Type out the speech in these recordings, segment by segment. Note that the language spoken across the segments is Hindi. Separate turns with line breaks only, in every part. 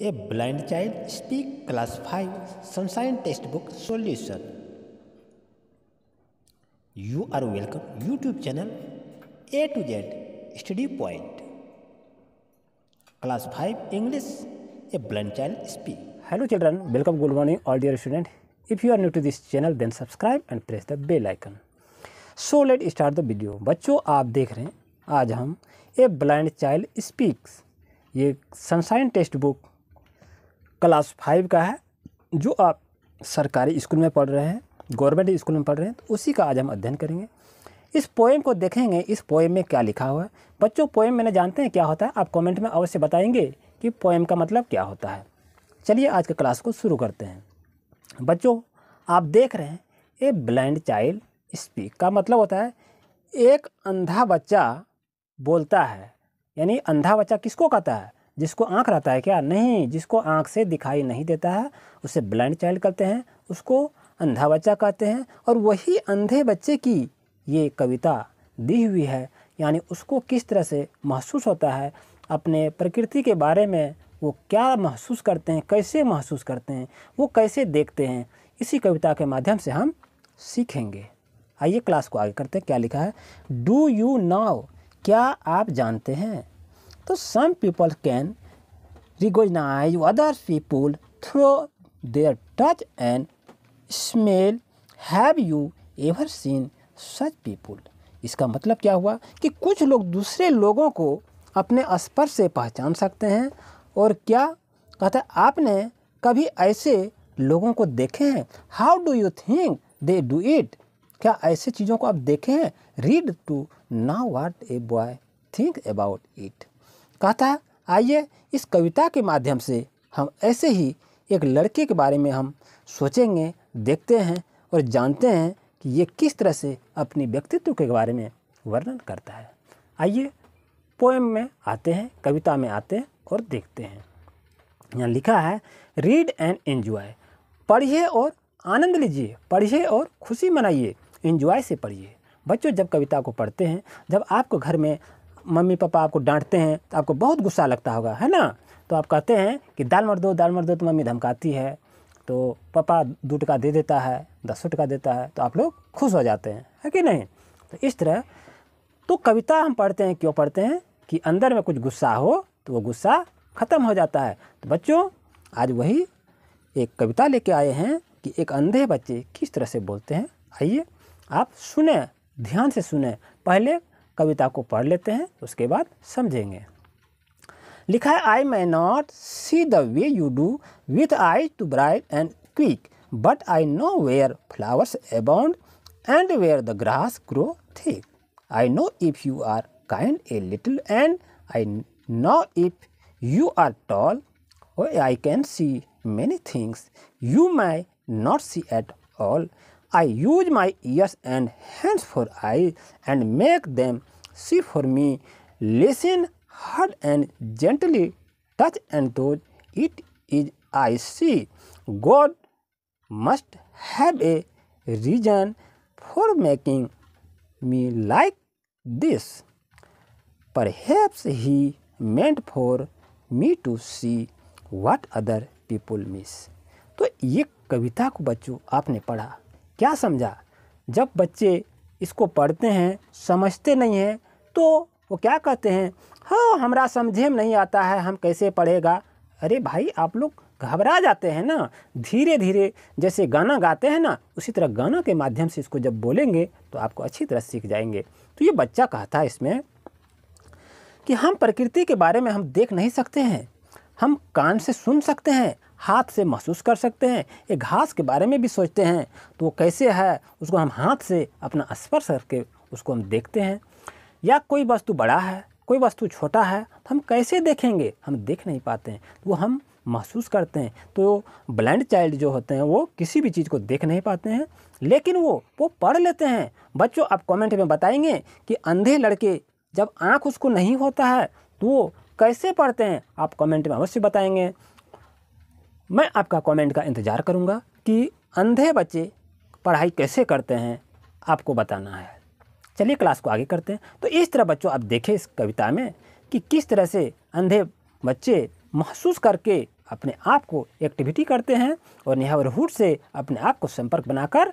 A blind child speak class five sunshine text book solution you are welcome YouTube channel A to Z study point class five English a blind child speak hello children welcome good morning all dear student if you are new to this channel then subscribe and press the bell icon so let start the video बच्चों आप देख रहे हैं आज हम ए ब्लाइंड चाइल्ड स्पीक्स ये sunshine text book class five का है जो आप सरकारी स्कूल में पढ़ रहे हैं गवर्नमेंट स्कूल में पढ़ रहे हैं तो उसी का आज हम अध्ययन करेंगे इस पोएम को देखेंगे इस पोएम में क्या लिखा हुआ है बच्चों पोएम मैंने जानते हैं क्या होता है आप कमेंट में अवश्य बताएंगे कि पोएम का मतलब क्या होता है चलिए आज के क्लास को शुरू करते हैं बच्चों आप देख रहे हैं ए ब्लाइंड चाइल्ड स्पीक का मतलब होता है एक अंधा बच्चा बोलता है यानी अंधा बच्चा किसको कहता है जिसको आँख रहता है क्या नहीं जिसको आँख से दिखाई नहीं देता है उसे ब्लाइंड चाइल्ड कहते हैं उसको अंधा बच्चा कहते हैं और वही अंधे बच्चे की ये कविता दी हुई है यानी उसको किस तरह से महसूस होता है अपने प्रकृति के बारे में वो क्या महसूस करते हैं कैसे महसूस करते हैं वो कैसे देखते हैं इसी कविता के माध्यम से हम सीखेंगे आइए क्लास को आगे करते हैं क्या लिखा है डू यू नाव क्या आप जानते हैं तो some people can recognize other people through their touch and smell have you ever seen such people इसका मतलब क्या हुआ कि कुछ लोग दूसरे लोगों को अपने स्पर्श से पहचान सकते हैं और क्या कहता है आपने कभी ऐसे लोगों को देखे हैं how do you think they do it क्या ऐसे चीज़ों को आप देखे हैं read to now what a boy think about it कहता आइए इस कविता के माध्यम से हम ऐसे ही एक लड़के के बारे में हम सोचेंगे देखते हैं और जानते हैं कि ये किस तरह से अपने व्यक्तित्व के बारे में वर्णन करता है आइए पोएम में आते हैं कविता में आते हैं और देखते हैं यहाँ लिखा है रीड एंड एन्जॉय पढ़िए और आनंद लीजिए पढ़िए और खुशी मनाइए एन्जॉय से पढ़िए बच्चों जब कविता को पढ़ते हैं जब आपको घर में मम्मी पापा आपको डांटते हैं तो आपको बहुत गुस्सा लगता होगा है ना तो आप कहते हैं कि दाल मर दो दाल मर दो तो मम्मी धमकाती है तो पापा दो टका दे देता है दस टका देता है तो आप लोग खुश हो जाते हैं है कि नहीं तो इस तरह तो कविता हम पढ़ते हैं क्यों पढ़ते हैं कि अंदर में कुछ गुस्सा हो तो वो गुस्सा ख़त्म हो जाता है तो बच्चों आज वही एक कविता लेके आए हैं कि एक अंधे बच्चे किस तरह से बोलते हैं आइए आप सुने ध्यान से सुने पहले कविता को पढ़ लेते हैं तो उसके बाद समझेंगे लिखा है I may not see the way you do with eye too bright and quick but I know where flowers abound and where the grass grow thick I know if you are kind a little and I know if you are tall I can see many things you may not see at all I use my ears and hands for eyes and make them see for me, listen, heard and gently touch and those it is I see. God must have a reason for making me like this. Perhaps he meant for me to see what other people miss. तो ये कविता को बच्चों आपने पढ़ा क्या समझा जब बच्चे इसको पढ़ते हैं समझते नहीं हैं तो वो क्या कहते हैं हाँ हमारा समझे में नहीं आता है हम कैसे पढ़ेगा अरे भाई आप लोग घबरा जाते हैं ना धीरे धीरे जैसे गाना गाते हैं ना उसी तरह गाना के माध्यम से इसको जब बोलेंगे तो आपको अच्छी तरह सीख जाएंगे तो ये बच्चा कहता है इसमें कि हम प्रकृति के बारे में हम देख नहीं सकते हैं हम कान से सुन सकते हैं हाथ से महसूस कर सकते हैं ये घास के बारे में भी सोचते हैं तो वो कैसे है उसको हम हाथ से अपना स्पर्श करके उसको हम देखते हैं या कोई वस्तु बड़ा है कोई वस्तु छोटा है तो हम कैसे देखेंगे हम देख नहीं पाते हैं तो वो हम महसूस करते हैं तो ब्लाइंड चाइल्ड जो होते हैं वो किसी भी चीज़ को देख नहीं पाते हैं लेकिन वो वो पढ़ लेते हैं बच्चों आप कमेंट में बताएंगे कि अंधे लड़के जब आँख उसको नहीं होता है तो वो कैसे पढ़ते हैं आप कमेंट में अवश्य बताएंगे मैं आपका कमेंट का इंतज़ार करूँगा कि अंधे बच्चे पढ़ाई कैसे करते हैं आपको बताना है चलिए क्लास को आगे करते हैं तो इस तरह बच्चों आप देखें इस कविता में कि किस तरह से अंधे बच्चे महसूस करके अपने आप को एक्टिविटी करते हैं और नेहबरहुड से अपने आप को संपर्क बनाकर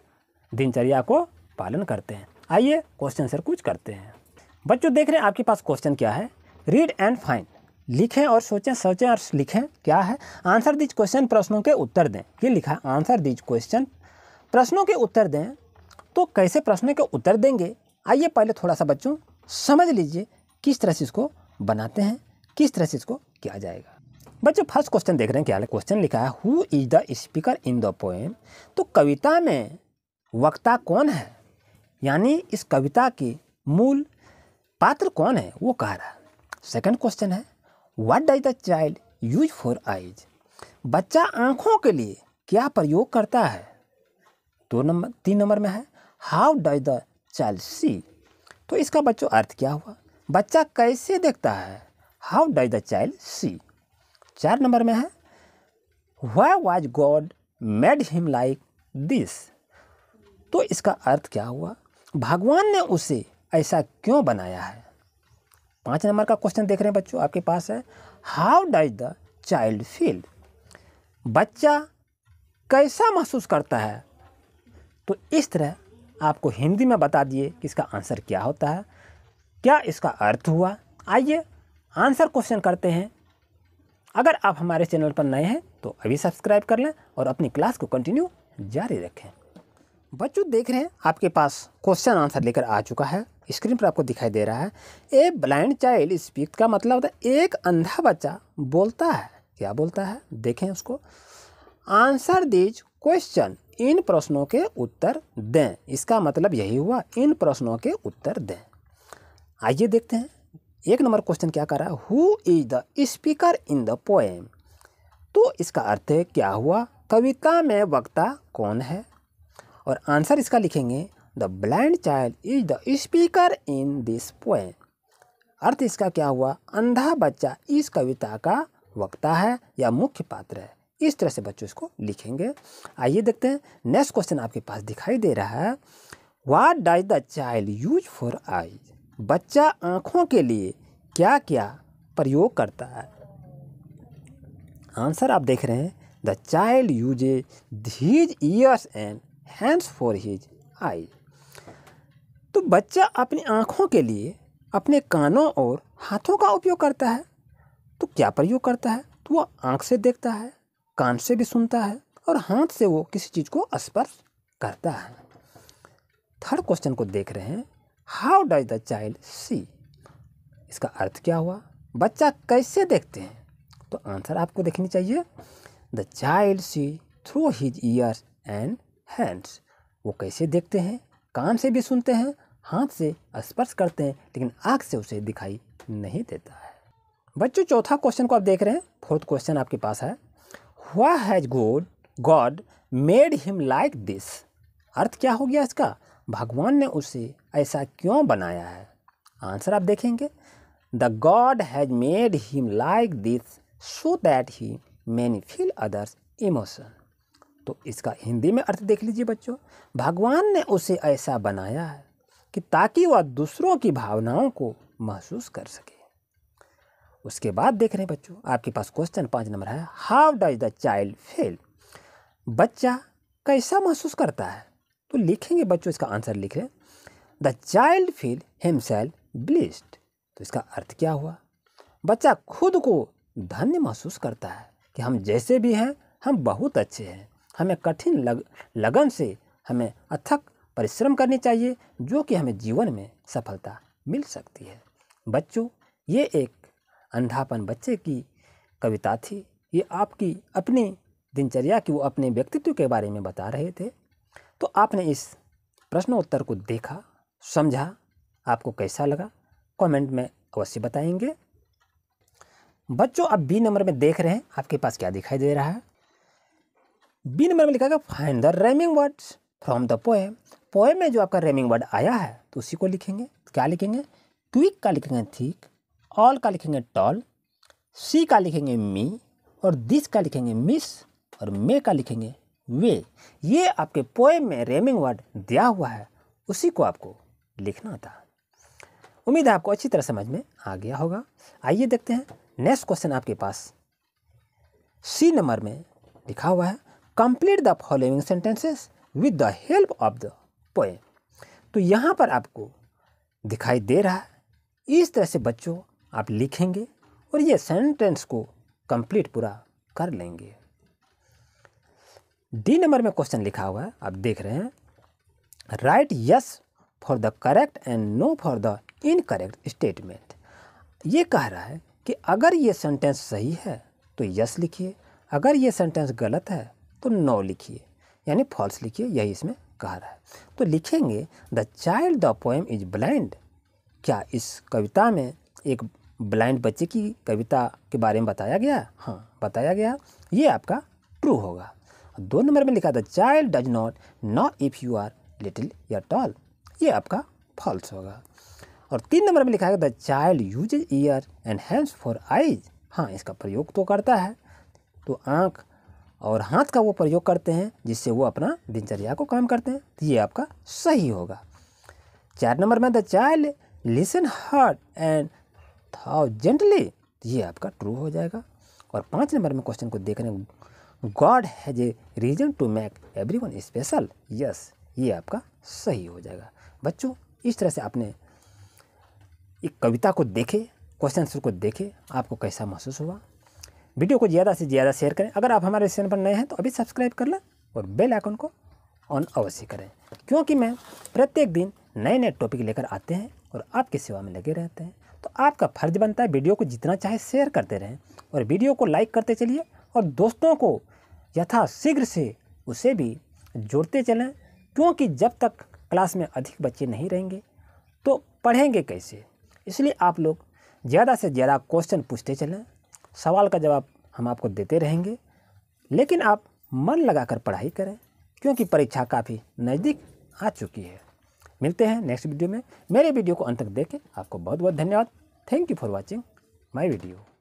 दिनचर्या को पालन करते हैं आइए क्वेश्चन सर कुछ करते हैं बच्चों देख रहे हैं आपके पास क्वेश्चन क्या है रीड एंड फाइन लिखें और सोचें सोचें और लिखें क्या है आंसर दीज क्वेश्चन प्रश्नों के उत्तर दें ये लिखा आंसर दीज क्वेश्चन प्रश्नों के उत्तर दें तो कैसे प्रश्नों के उत्तर देंगे आइए पहले थोड़ा सा बच्चों समझ लीजिए किस तरह से इसको बनाते हैं किस तरह से इसको किया जाएगा बच्चों फर्स्ट क्वेश्चन देख रहे हैं क्या क्वेश्चन लिखा है who is the speaker in the poem तो कविता में वक्ता कौन है यानी इस कविता की मूल पात्र कौन है वो कह रहा है सेकेंड क्वेश्चन है what does the child use for eyes बच्चा आँखों के लिए क्या प्रयोग करता है दो नंबर तीन नंबर में है how does the child see तो इसका बच्चों अर्थ क्या हुआ बच्चा कैसे देखता है how does the child see चार नंबर में है why was God made him like this तो इसका अर्थ क्या हुआ भगवान ने उसे ऐसा क्यों बनाया है पाँच नंबर का क्वेश्चन देख रहे हैं बच्चों आपके पास है how does the child feel बच्चा कैसा महसूस करता है तो इस तरह आपको हिंदी में बता दिए कि इसका आंसर क्या होता है क्या इसका अर्थ हुआ आइए आंसर क्वेश्चन करते हैं अगर आप हमारे चैनल पर नए हैं तो अभी सब्सक्राइब कर लें और अपनी क्लास को कंटिन्यू जारी रखें बच्चों देख रहे हैं आपके पास क्वेश्चन आंसर लेकर आ चुका है स्क्रीन पर आपको दिखाई दे रहा है ए ब्लाइंड चाइल्ड स्पीक का मतलब होता है एक अंधा बच्चा बोलता है क्या बोलता है देखें उसको आंसर दीज क्वेश्चन इन प्रश्नों के उत्तर दें इसका मतलब यही हुआ इन प्रश्नों के उत्तर दें आइए देखते हैं एक नंबर क्वेश्चन क्या कर रहा है who is the speaker in the poem तो इसका अर्थ है क्या हुआ कविता में वक्ता कौन है और आंसर इसका लिखेंगे the blind child is the speaker in this poem अर्थ इसका क्या हुआ अंधा बच्चा इस कविता का वक्ता है या मुख्य पात्र है इस तरह से बच्चों इसको लिखेंगे आइए देखते हैं नेक्स्ट क्वेश्चन आपके पास दिखाई दे रहा है what does the child use for eyes बच्चा आँखों के लिए क्या क्या प्रयोग करता है आंसर आप देख रहे हैं the child use his ears and hands for his eye तो बच्चा अपनी आँखों के लिए अपने कानों और हाथों का उपयोग करता है तो क्या प्रयोग करता है तो वह आँख से देखता है कान से भी सुनता है और हाथ से वो किसी चीज़ को स्पर्श करता है थर्ड क्वेश्चन को देख रहे हैं how does the child see इसका अर्थ क्या हुआ बच्चा कैसे देखते हैं तो आंसर आपको देखनी चाहिए the child see through his ears and hands वो कैसे देखते हैं कान से भी सुनते हैं हाथ से स्पर्श करते हैं लेकिन आँख से उसे दिखाई नहीं देता है बच्चों चौथा क्वेश्चन को आप देख रहे हैं फोर्थ क्वेश्चन आपके पास है हुआ has God God made him like this अर्थ क्या हो गया इसका भगवान ने उसे ऐसा क्यों बनाया है आंसर आप देखेंगे the God has made him like this so that he many feel others emotion तो इसका हिंदी में अर्थ देख लीजिए बच्चों भगवान ने उसे ऐसा बनाया है कि ताकि वह दूसरों की भावनाओं को महसूस कर सके उसके बाद देख रहे हैं बच्चों आपके पास क्वेश्चन पाँच नंबर है how does the child feel बच्चा कैसा महसूस करता है तो लिखेंगे बच्चों इसका आंसर लिख रहे the child feel himself blessed तो इसका अर्थ क्या हुआ बच्चा खुद को धन्य महसूस करता है कि हम जैसे भी हैं हम बहुत अच्छे हैं हमें कठिन लग लगन से हमें अथक परिश्रम करनी चाहिए जो कि हमें जीवन में सफलता मिल सकती है बच्चों ये एक अंधापन बच्चे की कविता थी ये आपकी अपनी दिनचर्या की वो अपने व्यक्तित्व के बारे में बता रहे थे तो आपने इस प्रश्नोत्तर को देखा समझा आपको कैसा लगा कमेंट में अवश्य बताएंगे बच्चों आप बी नंबर में देख रहे हैं आपके पास क्या दिखाई दे रहा है बी नंबर में लिखा गया find the rhyming words from the poem poem में जो आपका रेमिंग वर्ड आया है तो उसी को लिखेंगे क्या लिखेंगे क्विक का लिखेंगे थिक ऑल का लिखेंगे टॉल सी का लिखेंगे मी और दिस का लिखेंगे मिस और मे का लिखेंगे वे ये आपके पोएम में रेमिंग वर्ड दिया हुआ है उसी को आपको लिखना था उम्मीद है आपको अच्छी तरह समझ में आ गया होगा आइए देखते हैं नेक्स्ट क्वेश्चन आपके पास सी नंबर में लिखा हुआ है complete the following sentences with the help of the poem तो यहाँ पर आपको दिखाई दे रहा है इस तरह से बच्चों आप लिखेंगे और ये सेंटेंस को कंप्लीट पूरा कर लेंगे डी नंबर में क्वेश्चन लिखा हुआ है आप देख रहे हैं write yes for the correct and no for the incorrect statement ये कह रहा है कि अगर ये सेंटेंस सही है तो यस लिखिए अगर ये सेंटेंस गलत है तो नो लिखिए यानी फॉल्स लिखिए यही इसमें कह रहा है तो लिखेंगे the child the poem is blind क्या इस कविता में एक ब्लाइंड बच्चे की कविता के बारे में बताया गया हाँ बताया गया ये आपका ट्रू होगा दो नंबर में लिखा the child does not know if you are little या टॉल ये आपका फॉल्स होगा और तीन नंबर में लिखा है the child use ear and hands for eyes हाँ इसका प्रयोग तो करता है तो आँख और हाथ का वो प्रयोग करते हैं जिससे वो अपना दिनचर्या को काम करते हैं तो ये आपका सही होगा चार नंबर में the child listen hard and though gently तो ये आपका ट्रू हो जाएगा और पाँच नंबर में क्वेश्चन को देखने God has a reason to make every one special yes ये आपका सही हो जाएगा बच्चों इस तरह से आपने एक कविता को देखे क्वेश्चन को देखे आपको कैसा महसूस हुआ वीडियो को ज़्यादा से ज़्यादा शेयर करें अगर आप हमारे चैनल पर नए हैं तो अभी सब्सक्राइब कर लें और बेल आइकन को ऑन अवश्य करें क्योंकि मैं प्रत्येक दिन नए नए टॉपिक लेकर आते हैं और आपकी सेवा में लगे रहते हैं तो आपका फर्ज बनता है वीडियो को जितना चाहे शेयर करते रहें और वीडियो को लाइक करते चलिए और दोस्तों को यथाशीघ्र से उसे भी जोड़ते चलें क्योंकि जब तक क्लास में अधिक बच्चे नहीं रहेंगे तो पढ़ेंगे कैसे इसलिए आप लोग ज़्यादा से ज़्यादा क्वेश्चन पूछते चलें सवाल का जवाब हम आपको देते रहेंगे लेकिन आप मन लगाकर पढ़ाई करें क्योंकि परीक्षा काफ़ी नज़दीक आ चुकी है मिलते हैं नेक्स्ट वीडियो में मेरे वीडियो को अंत तक देखें आपको बहुत बहुत धन्यवाद thank you for watching my video